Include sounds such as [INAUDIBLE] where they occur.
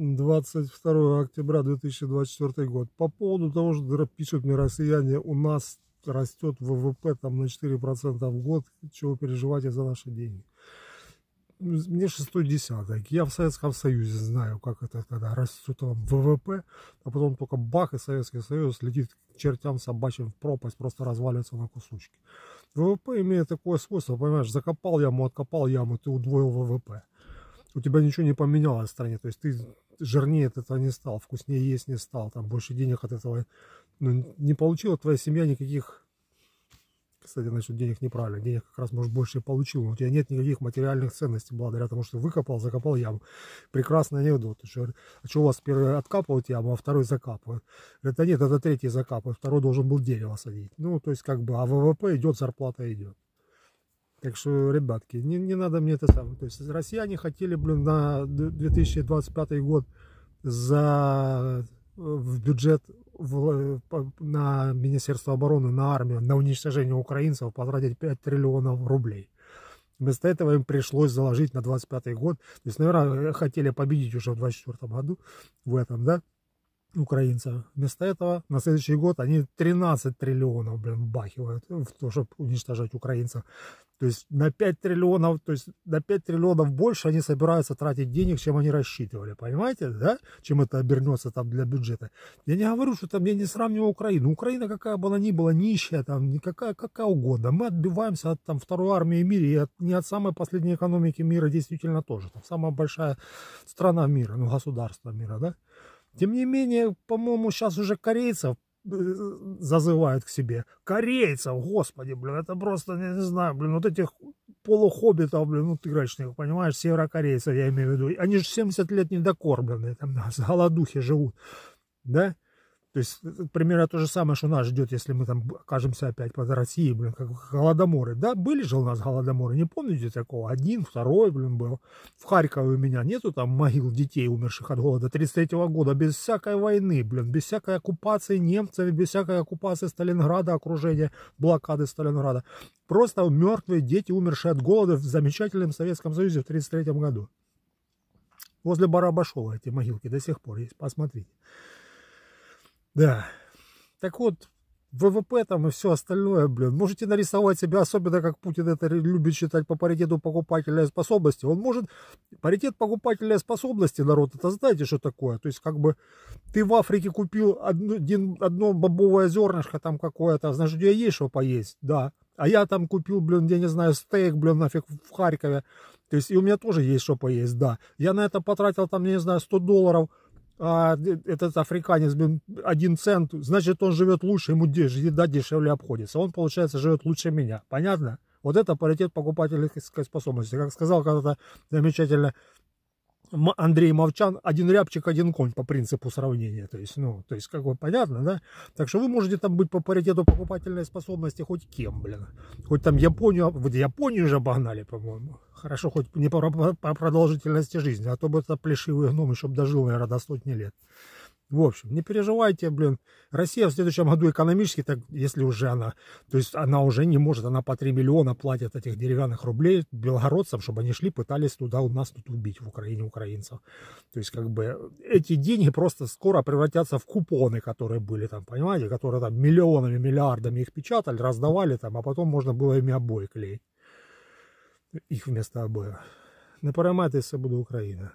22 октября 2024 год. По поводу того, что пишут мне россияне, у нас растет ВВП там на 4% в год, чего переживаете за наши деньги. Мне шестой десяток. Я в Советском Союзе знаю, как это тогда растет там ВВП, а потом только бах, и Советский Союз летит к чертям собачьим в пропасть, просто разваливается на кусочки. ВВП имеет такое свойство, понимаешь, закопал яму, откопал яму, ты удвоил ВВП у тебя ничего не поменялось в стране. То есть ты жирнее от этого не стал, вкуснее есть не стал, там больше денег от этого. Ну, не получила твоя семья никаких... Кстати, насчет денег неправильно. Денег как раз, может, больше и получил. Но у тебя нет никаких материальных ценностей благодаря тому, что выкопал, закопал яму. Прекрасный анекдот. Что, а что у вас первый откапывают яму, а второй закапывают? Говорят, да нет, это третий закапывает, второй должен был дерево садить. Ну, то есть, как бы, а ВВП идет, зарплата идет. Так что, ребятки, не, не надо мне это самое. То есть россияне хотели, блин, на 2025 год за э, в бюджет в, э, на Министерство обороны, на армию, на уничтожение украинцев потратить 5 триллионов рублей. Вместо этого им пришлось заложить на 25 год. То есть, наверное, хотели победить уже в 24 году в этом, да? украинцев. Вместо этого на следующий год они 13 триллионов, блин, бахивают в то, чтобы уничтожать украинцев. То есть на 5 триллионов, то есть на 5 триллионов больше они собираются тратить денег, чем они рассчитывали, понимаете, да? Чем это обернется там для бюджета. Я не говорю, что там я не сравниваю Украину. Ну, Украина какая бы она ни была, нищая там, никакая, какая угодно. Мы отбиваемся от там второй армии мира и от, не от самой последней экономики мира действительно тоже. Там самая большая страна мира, ну государство мира, да? Тем не менее, по-моему, сейчас уже корейцев э, зазывают к себе. Корейцев, господи, блин, это просто, я не знаю, блин, вот этих полухоббитов, блин, ну ты игрочных, понимаешь, северокорейцев, я имею в виду. Они же 70 лет недокормленные, там с [LAUGHS] голодухи живут, да? То есть, э, примерно то же самое, что нас ждет, если мы там окажемся опять под Россией, блин, как голодоморы. Да, были же у нас голодоморы, не помните такого? Один, второй, блин, был. В Харькове у меня нету там могил детей, умерших от голода 33 года, без всякой войны, блин, без всякой оккупации немцев, без всякой оккупации Сталинграда, окружения, блокады Сталинграда. Просто мертвые дети, умершие от голода в замечательном Советском Союзе в 33 году. Возле Барабашова эти могилки до сих пор есть, посмотрите. Да. Так вот, ВВП там и все остальное, блин. Можете нарисовать себя, особенно как Путин это любит считать по паритету покупательной способности. Он может... Паритет покупательной способности, народ, это знаете, что такое? То есть, как бы, ты в Африке купил один, одно бобовое зернышко там какое-то, а значит, у тебя есть что поесть, да. А я там купил, блин, я не знаю, стейк, блин, нафиг в Харькове. То есть, и у меня тоже есть что поесть, да. Я на это потратил, там, я не знаю, 100 долларов – а, э, этот африканец, блин, один цент, значит, он живет лучше, ему деш, еда дешевле обходится. Он, получается, живет лучше меня. Понятно? Вот это паритет покупательской способности. Как сказал когда-то замечательно Андрей Мовчан один рябчик, один конь по принципу сравнения. То есть, ну, то есть, как бы понятно, да? Так что вы можете там быть по паритету покупательной способности хоть кем, блин. Хоть там Японию, а, вот Японию же обогнали, по-моему. Хорошо, хоть не по, по, по продолжительности жизни, а то бы это плешивый гном еще бы дожил, наверное, до сотни лет. В общем, не переживайте, блин. Россия в следующем году экономически, так, если уже она, то есть она уже не может, она по 3 миллиона платит этих деревянных рублей белгородцам, чтобы они шли, пытались туда у нас тут убить, в Украине украинцев. То есть, как бы, эти деньги просто скоро превратятся в купоны, которые были там, понимаете, которые там миллионами, миллиардами их печатали, раздавали там, а потом можно было ими обои клеить. Их вместо обоев. Не переймайтеся, буду Украина.